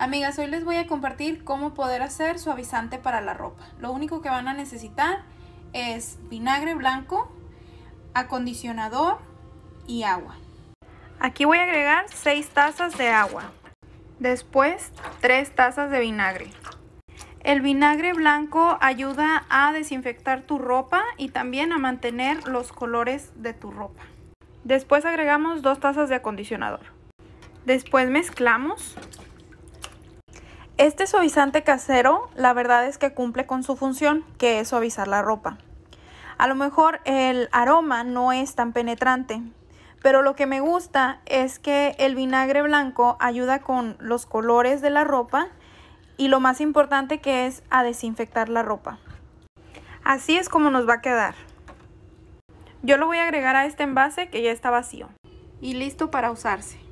Amigas, hoy les voy a compartir cómo poder hacer suavizante para la ropa. Lo único que van a necesitar es vinagre blanco, acondicionador y agua. Aquí voy a agregar 6 tazas de agua. Después 3 tazas de vinagre. El vinagre blanco ayuda a desinfectar tu ropa y también a mantener los colores de tu ropa. Después agregamos 2 tazas de acondicionador. Después mezclamos este suavizante casero, la verdad es que cumple con su función, que es suavizar la ropa. A lo mejor el aroma no es tan penetrante, pero lo que me gusta es que el vinagre blanco ayuda con los colores de la ropa y lo más importante que es a desinfectar la ropa. Así es como nos va a quedar. Yo lo voy a agregar a este envase que ya está vacío y listo para usarse.